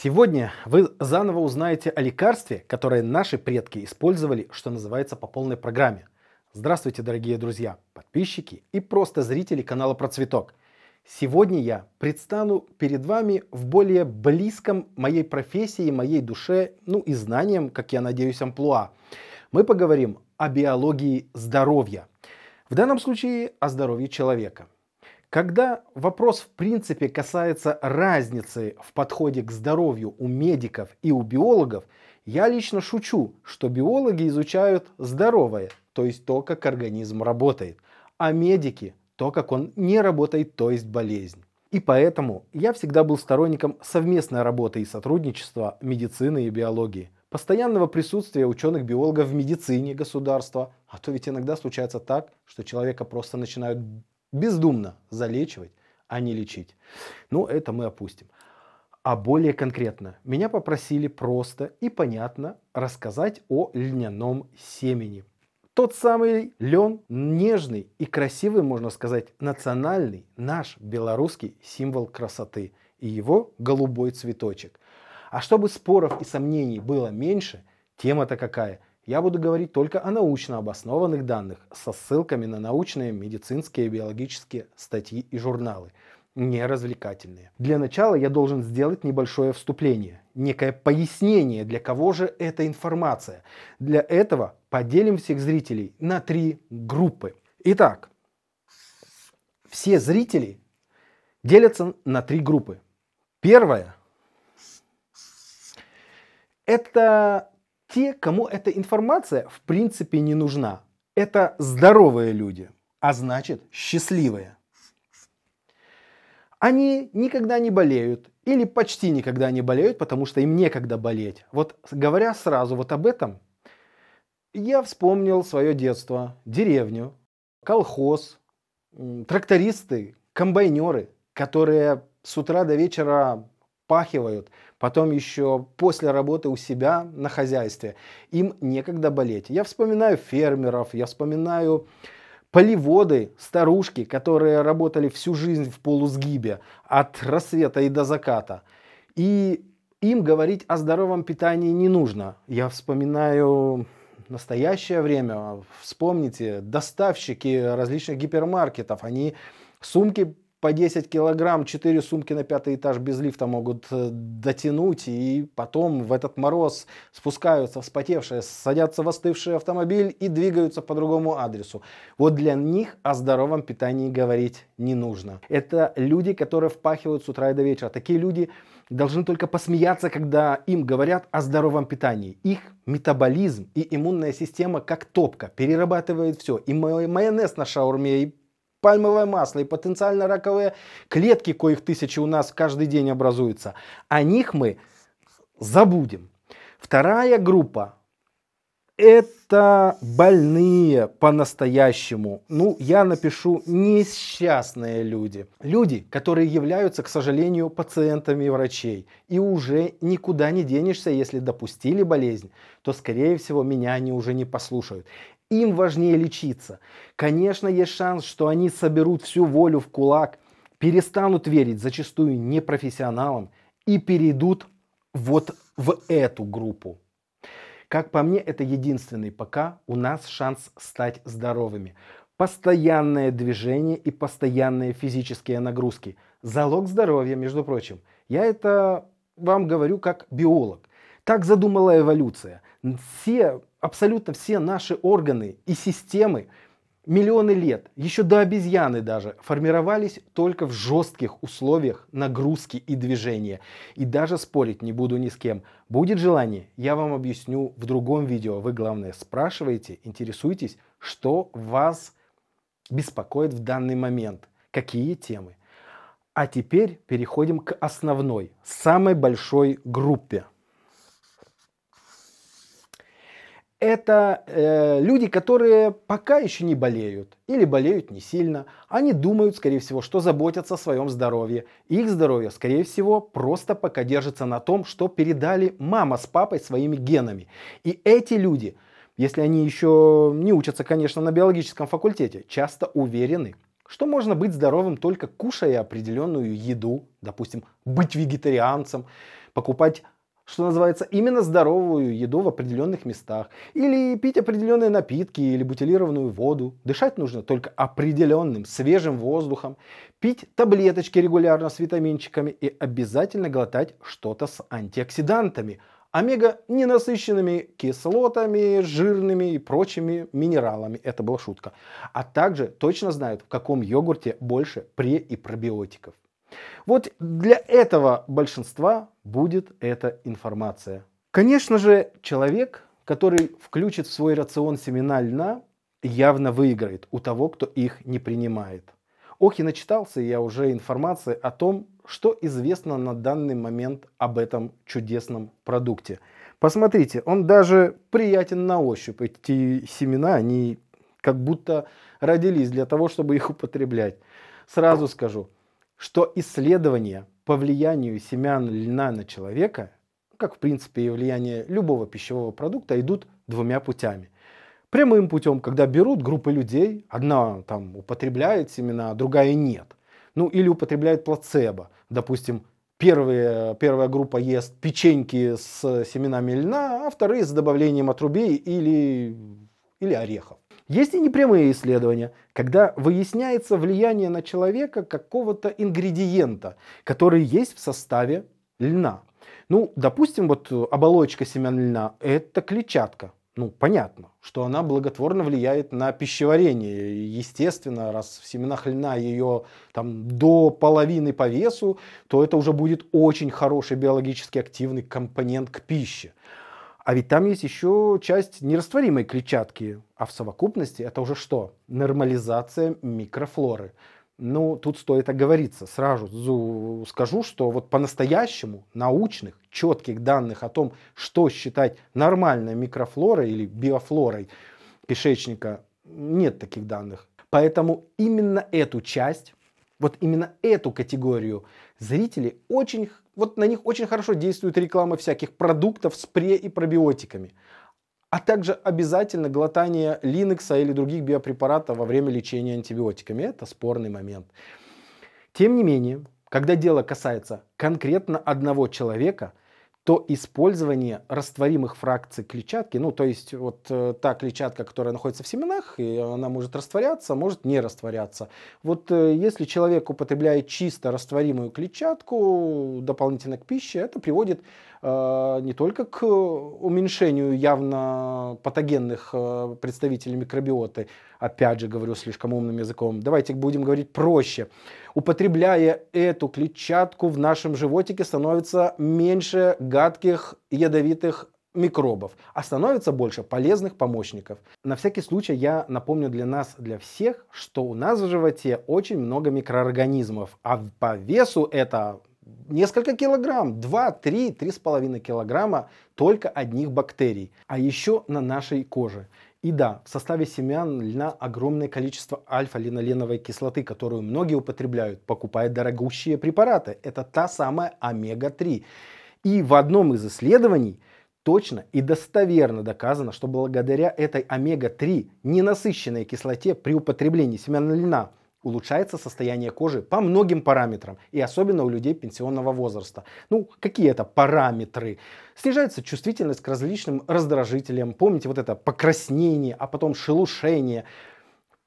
Сегодня вы заново узнаете о лекарстве, которое наши предки использовали, что называется, по полной программе. Здравствуйте, дорогие друзья, подписчики и просто зрители канала Процветок. Сегодня я предстану перед вами в более близком моей профессии, моей душе, ну и знаниям, как я надеюсь, амплуа. Мы поговорим о биологии здоровья. В данном случае о здоровье человека – когда вопрос в принципе касается разницы в подходе к здоровью у медиков и у биологов, я лично шучу, что биологи изучают здоровое, то есть то, как организм работает, а медики – то, как он не работает, то есть болезнь. И поэтому я всегда был сторонником совместной работы и сотрудничества медицины и биологии, постоянного присутствия ученых-биологов в медицине государства, а то ведь иногда случается так, что человека просто начинают бездумно залечивать, а не лечить. Но ну, это мы опустим. А более конкретно, меня попросили просто и понятно рассказать о льняном семени. Тот самый лен нежный и красивый, можно сказать, национальный наш белорусский символ красоты и его голубой цветочек. А чтобы споров и сомнений было меньше, тема-то какая? я буду говорить только о научно обоснованных данных со ссылками на научные, медицинские и биологические статьи и журналы, не развлекательные. Для начала я должен сделать небольшое вступление, некое пояснение, для кого же эта информация. Для этого поделим всех зрителей на три группы. Итак, все зрители делятся на три группы. Первая – это те, кому эта информация в принципе не нужна. Это здоровые люди, а значит счастливые. Они никогда не болеют или почти никогда не болеют, потому что им некогда болеть. Вот говоря сразу вот об этом, я вспомнил свое детство, деревню, колхоз, трактористы, комбайнеры, которые с утра до вечера пахивают – потом еще после работы у себя на хозяйстве. Им некогда болеть. Я вспоминаю фермеров, я вспоминаю полеводы, старушки, которые работали всю жизнь в полусгибе от рассвета и до заката. И им говорить о здоровом питании не нужно. Я вспоминаю настоящее время, вспомните, доставщики различных гипермаркетов, они сумки по 10 килограмм, 4 сумки на пятый этаж без лифта могут э, дотянуть, и потом в этот мороз спускаются вспотевшие, садятся в остывший автомобиль и двигаются по другому адресу. Вот для них о здоровом питании говорить не нужно. Это люди, которые впахивают с утра и до вечера. Такие люди должны только посмеяться, когда им говорят о здоровом питании. Их метаболизм и иммунная система как топка перерабатывает все. И майонез на шаурме, и пальмовое масло и потенциально раковые клетки, коих тысячи у нас каждый день образуются, о них мы забудем. Вторая группа это больные по-настоящему. Ну, я напишу несчастные люди. Люди, которые являются, к сожалению, пациентами врачей. И уже никуда не денешься, если допустили болезнь, то, скорее всего, меня они уже не послушают. Им важнее лечиться. Конечно, есть шанс, что они соберут всю волю в кулак, перестанут верить зачастую непрофессионалам и перейдут вот в эту группу как по мне, это единственный пока у нас шанс стать здоровыми. Постоянное движение и постоянные физические нагрузки. Залог здоровья, между прочим. Я это вам говорю как биолог. Так задумала эволюция. Все, абсолютно все наши органы и системы Миллионы лет, еще до обезьяны даже, формировались только в жестких условиях нагрузки и движения. И даже спорить не буду ни с кем. Будет желание, я вам объясню в другом видео. Вы, главное, спрашиваете, интересуйтесь, что вас беспокоит в данный момент, какие темы. А теперь переходим к основной, самой большой группе – это э, люди, которые пока еще не болеют или болеют не сильно. Они думают, скорее всего, что заботятся о своем здоровье. их здоровье, скорее всего, просто пока держится на том, что передали мама с папой своими генами. И эти люди, если они еще не учатся, конечно, на биологическом факультете, часто уверены, что можно быть здоровым только кушая определенную еду, допустим, быть вегетарианцем, покупать что называется, именно здоровую еду в определенных местах, или пить определенные напитки или бутилированную воду. Дышать нужно только определенным свежим воздухом, пить таблеточки регулярно с витаминчиками и обязательно глотать что-то с антиоксидантами, омега-ненасыщенными кислотами, жирными и прочими минералами. Это была шутка. А также точно знают, в каком йогурте больше пре и пробиотиков. Вот для этого большинства будет эта информация. Конечно же, человек, который включит в свой рацион семена льна, явно выиграет у того, кто их не принимает. Ох, и начитался я уже информации о том, что известно на данный момент об этом чудесном продукте. Посмотрите, он даже приятен на ощупь. Эти семена, они как будто родились для того, чтобы их употреблять. Сразу скажу, что исследования по влиянию семян льна на человека, как в принципе и влияние любого пищевого продукта, идут двумя путями. Прямым путем, когда берут группы людей, одна там употребляет семена, а другая нет. Ну или употребляет плацебо. Допустим, первые, первая группа ест печеньки с семенами льна, а вторые с добавлением отрубей или, или орехов. Есть и непрямые исследования, когда выясняется влияние на человека какого-то ингредиента, который есть в составе льна. Ну, допустим, вот оболочка семян льна – это клетчатка. Ну, понятно, что она благотворно влияет на пищеварение. Естественно, раз в семенах льна ее там до половины по весу, то это уже будет очень хороший биологически активный компонент к пище. А ведь там есть еще часть нерастворимой клетчатки, а в совокупности это уже что? Нормализация микрофлоры. Ну, тут стоит оговориться. Сразу скажу, что вот по-настоящему научных, четких данных о том, что считать нормальной микрофлорой или биофлорой кишечника, нет таких данных. Поэтому именно эту часть, вот именно эту категорию зрители очень вот на них очень хорошо действует реклама всяких продуктов, спре и пробиотиками. А также обязательно глотание линекса или других биопрепаратов во время лечения антибиотиками. Это спорный момент. Тем не менее, когда дело касается конкретно одного человека – то использование растворимых фракций клетчатки, ну, то есть вот э, та клетчатка, которая находится в семенах, и она может растворяться, может не растворяться. Вот э, если человек употребляет чисто растворимую клетчатку дополнительно к пище, это приводит э, не только к уменьшению явно патогенных э, представителей микробиоты, опять же говорю слишком умным языком, давайте будем говорить проще. Употребляя эту клетчатку в нашем животике становится меньше гадких ядовитых микробов, а становится больше полезных помощников. На всякий случай я напомню для нас, для всех, что у нас в животе очень много микроорганизмов, а по весу это несколько килограмм, 2, 3, 3,5 килограмма только одних бактерий, а еще на нашей коже. И да, в составе семян льна огромное количество альфа-линоленовой кислоты, которую многие употребляют, покупая дорогущие препараты. Это та самая омега-3. И в одном из исследований точно и достоверно доказано, что благодаря этой омега-3 ненасыщенной кислоте при употреблении семян льна улучшается состояние кожи по многим параметрам, и особенно у людей пенсионного возраста. Ну, какие это параметры? Снижается чувствительность к различным раздражителям, помните вот это покраснение, а потом шелушение,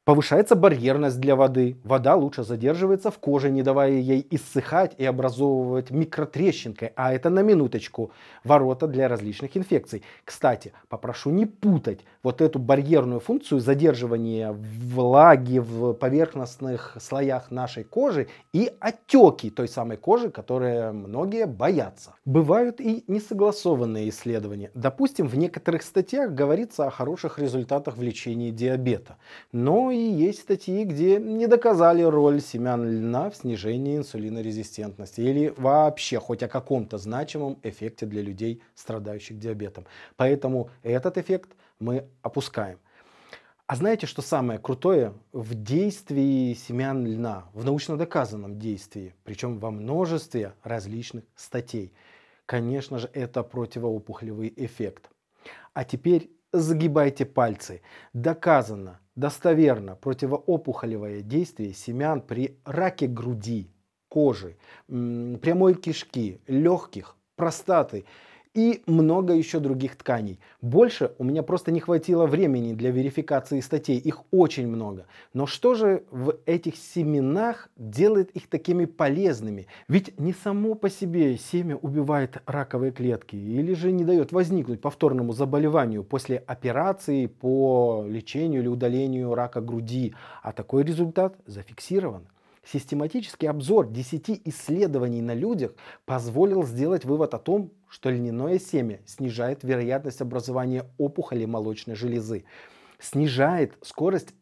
Повышается барьерность для воды, вода лучше задерживается в коже, не давая ей иссыхать и образовывать микротрещинкой, а это на минуточку ворота для различных инфекций. Кстати, попрошу не путать вот эту барьерную функцию задерживания влаги в поверхностных слоях нашей кожи и отеки той самой кожи, которые многие боятся. Бывают и несогласованные исследования. Допустим, в некоторых статьях говорится о хороших результатах в лечении диабета, но и есть статьи, где не доказали роль семян льна в снижении инсулинорезистентности или вообще хоть о каком-то значимом эффекте для людей, страдающих диабетом. Поэтому этот эффект мы опускаем. А знаете, что самое крутое? В действии семян льна, в научно доказанном действии, причем во множестве различных статей. Конечно же, это противоопухолевый эффект. А теперь загибайте пальцы. Доказано, достоверно противоопухолевое действие семян при раке груди, кожи, прямой кишки, легких, простаты – и много еще других тканей. Больше у меня просто не хватило времени для верификации статей, их очень много. Но что же в этих семенах делает их такими полезными? Ведь не само по себе семя убивает раковые клетки или же не дает возникнуть повторному заболеванию после операции по лечению или удалению рака груди, а такой результат зафиксирован. Систематический обзор 10 исследований на людях позволил сделать вывод о том, что льняное семя снижает вероятность образования опухоли молочной железы, снижает скорость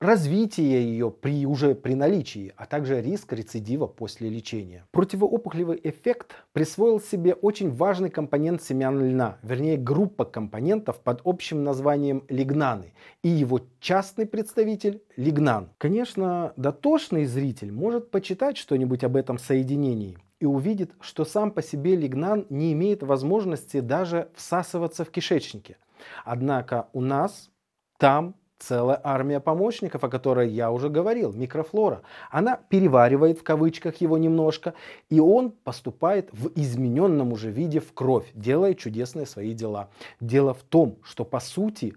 развитие ее при, уже при наличии, а также риск рецидива после лечения. Противоопухолевый эффект присвоил себе очень важный компонент семян льна, вернее группа компонентов под общим названием лигнаны и его частный представитель – лигнан. Конечно, дотошный зритель может почитать что-нибудь об этом соединении, и увидит, что сам по себе лигнан не имеет возможности даже всасываться в кишечнике. Однако у нас там целая армия помощников, о которой я уже говорил, микрофлора. Она переваривает в кавычках его немножко, и он поступает в измененном уже виде в кровь, делая чудесные свои дела. Дело в том, что по сути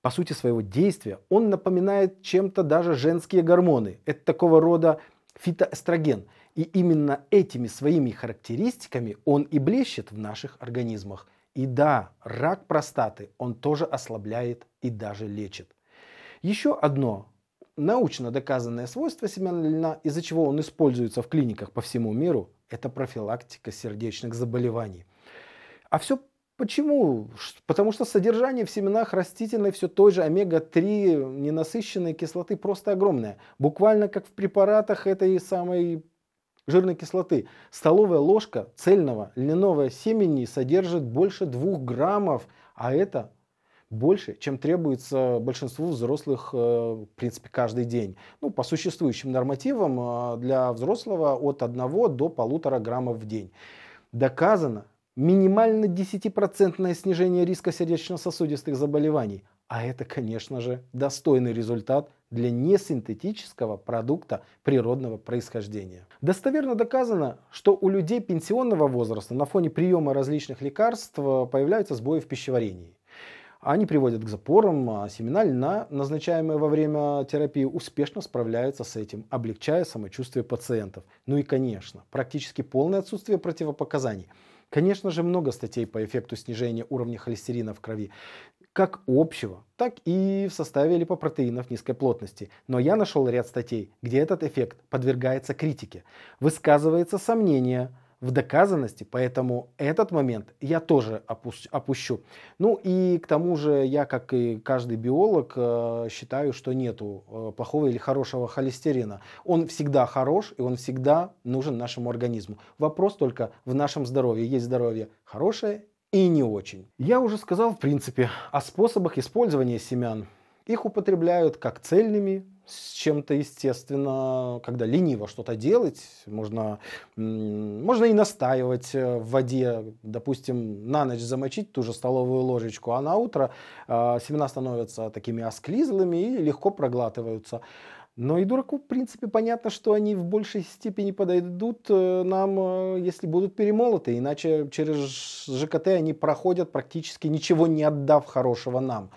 по сути своего действия, он напоминает чем-то даже женские гормоны. Это такого рода фитоэстроген. И именно этими своими характеристиками он и блещет в наших организмах. И да, рак простаты он тоже ослабляет и даже лечит. Еще одно научно доказанное свойство семян льна, из-за чего он используется в клиниках по всему миру, это профилактика сердечных заболеваний. А все почему? Потому что содержание в семенах растительной все той же омега-3 ненасыщенной кислоты просто огромное. Буквально как в препаратах этой самой жирной кислоты. Столовая ложка цельного льняного семени содержит больше 2 граммов, а это больше, чем требуется большинству взрослых, э, в принципе, каждый день. Ну, по существующим нормативам э, для взрослого от 1 до 1,5 граммов в день. Доказано минимально 10% снижение риска сердечно-сосудистых заболеваний. А это, конечно же, достойный результат для несинтетического продукта природного происхождения. Достоверно доказано, что у людей пенсионного возраста на фоне приема различных лекарств э, появляются сбои в пищеварении. Они приводят к запорам, а семинально назначаемые во время терапии успешно справляются с этим, облегчая самочувствие пациентов. Ну и, конечно, практически полное отсутствие противопоказаний. Конечно же, много статей по эффекту снижения уровня холестерина в крови, как общего, так и в составе липопротеинов низкой плотности. Но я нашел ряд статей, где этот эффект подвергается критике. Высказывается сомнение – в доказанности, поэтому этот момент я тоже опущу. Ну и к тому же я, как и каждый биолог, э, считаю, что нету э, плохого или хорошего холестерина. Он всегда хорош и он всегда нужен нашему организму. Вопрос только в нашем здоровье. Есть здоровье хорошее и не очень. Я уже сказал, в принципе, о способах использования семян. Их употребляют как цельными, с чем-то, естественно, когда лениво что-то делать, можно, можно и настаивать э, в воде, допустим, на ночь замочить ту же столовую ложечку, а на утро э, семена становятся такими осклизлыми и легко проглатываются. Но и дураку, в принципе, понятно, что они в большей степени подойдут э, нам, э, если будут перемолоты. Иначе через ЖКТ они проходят, практически ничего не отдав хорошего нам.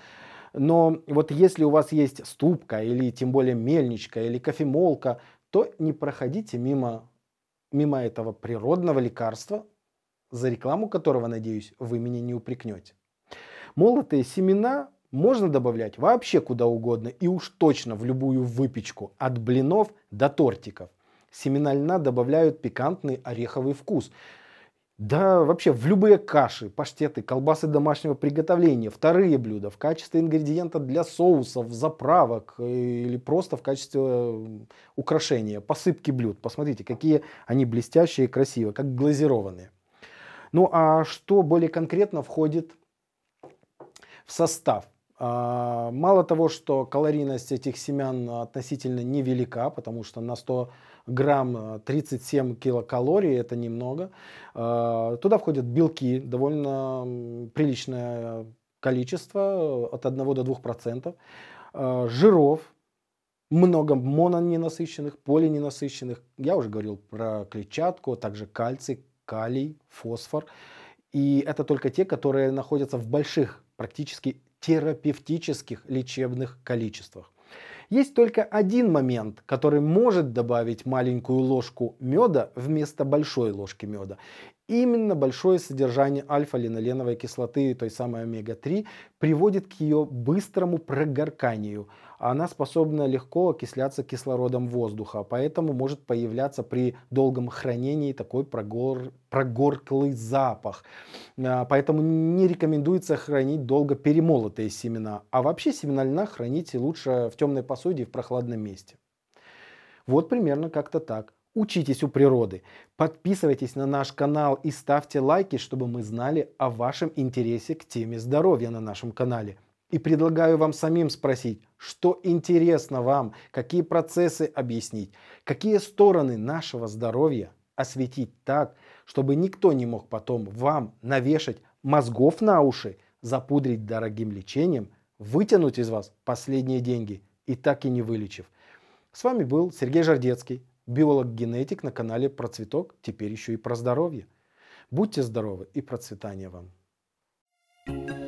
Но вот если у вас есть ступка или тем более мельничка или кофемолка, то не проходите мимо, мимо этого природного лекарства, за рекламу которого, надеюсь, вы меня не упрекнете. Молотые семена можно добавлять вообще куда угодно и уж точно в любую выпечку, от блинов до тортиков. Семена льна добавляют пикантный ореховый вкус – да вообще в любые каши, паштеты, колбасы домашнего приготовления, вторые блюда, в качестве ингредиента для соусов, заправок э, или просто в качестве э, украшения, посыпки блюд. Посмотрите, какие они блестящие и красивые, как глазированные. Ну а что более конкретно входит в состав? А, мало того, что калорийность этих семян э, относительно невелика, потому что на 100 грамм 37 э, килокалорий, это немного. Э, туда входят белки, довольно приличное количество, э, от 1 до 2 процентов. Жиров, много мононенасыщенных, полиненасыщенных. Я уже говорил про клетчатку, а также кальций, калий, фосфор. И это только те, которые находятся в больших, практически терапевтических лечебных количествах. Есть только один момент, который может добавить маленькую ложку меда вместо большой ложки меда. Именно большое содержание альфа-линоленовой кислоты, той самой омега-3, приводит к ее быстрому прогорканию – она способна легко окисляться кислородом воздуха, поэтому может появляться при долгом хранении такой прогор, прогорклый запах. А, поэтому не рекомендуется хранить долго перемолотые семена, а вообще семена льна храните лучше в темной посуде и в прохладном месте. Вот примерно как-то так. Учитесь у природы. Подписывайтесь на наш канал и ставьте лайки, чтобы мы знали о вашем интересе к теме здоровья на нашем канале. И предлагаю вам самим спросить, что интересно вам, какие процессы объяснить, какие стороны нашего здоровья осветить так, чтобы никто не мог потом вам навешать мозгов на уши, запудрить дорогим лечением, вытянуть из вас последние деньги и так и не вылечив. С вами был Сергей Жардецкий, биолог-генетик на канале Про цветок, теперь еще и про здоровье. Будьте здоровы и процветания вам! thank you